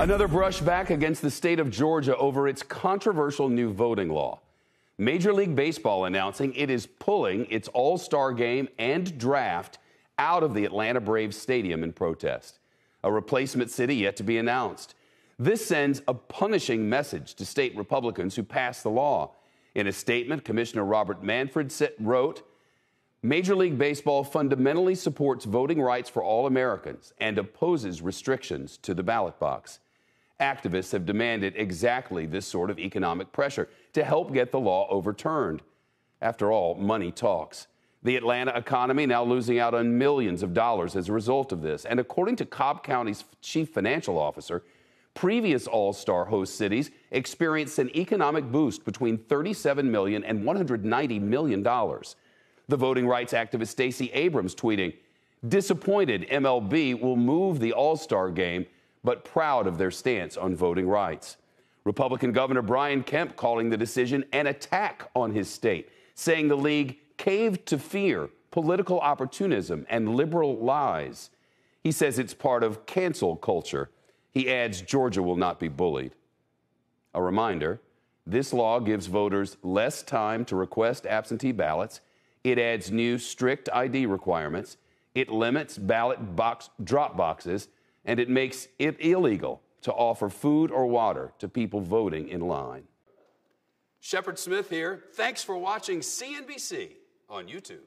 Another brushback against the state of Georgia over its controversial new voting law. Major League Baseball announcing it is pulling its all star game and draft out of the Atlanta Braves Stadium in protest. A replacement city yet to be announced. This sends a punishing message to state Republicans who passed the law. In a statement, Commissioner Robert Manfred wrote Major League Baseball fundamentally supports voting rights for all Americans and opposes restrictions to the ballot box. Activists have demanded exactly this sort of economic pressure to help get the law overturned. After all, money talks. The Atlanta economy now losing out on millions of dollars as a result of this. And according to Cobb County's chief financial officer, previous All Star host cities experienced an economic boost between $37 million and $190 million. The voting rights activist Stacey Abrams tweeting, Disappointed MLB will move the All Star game but proud of their stance on voting rights. Republican Governor Brian Kemp calling the decision an attack on his state, saying the league caved to fear, political opportunism, and liberal lies. He says it's part of cancel culture. He adds Georgia will not be bullied. A reminder this law gives voters less time to request absentee ballots. It adds new strict ID requirements. It limits ballot box drop boxes and it makes it illegal to offer food or water to people voting in line. Shepard Smith here. Thanks for watching CNBC on YouTube.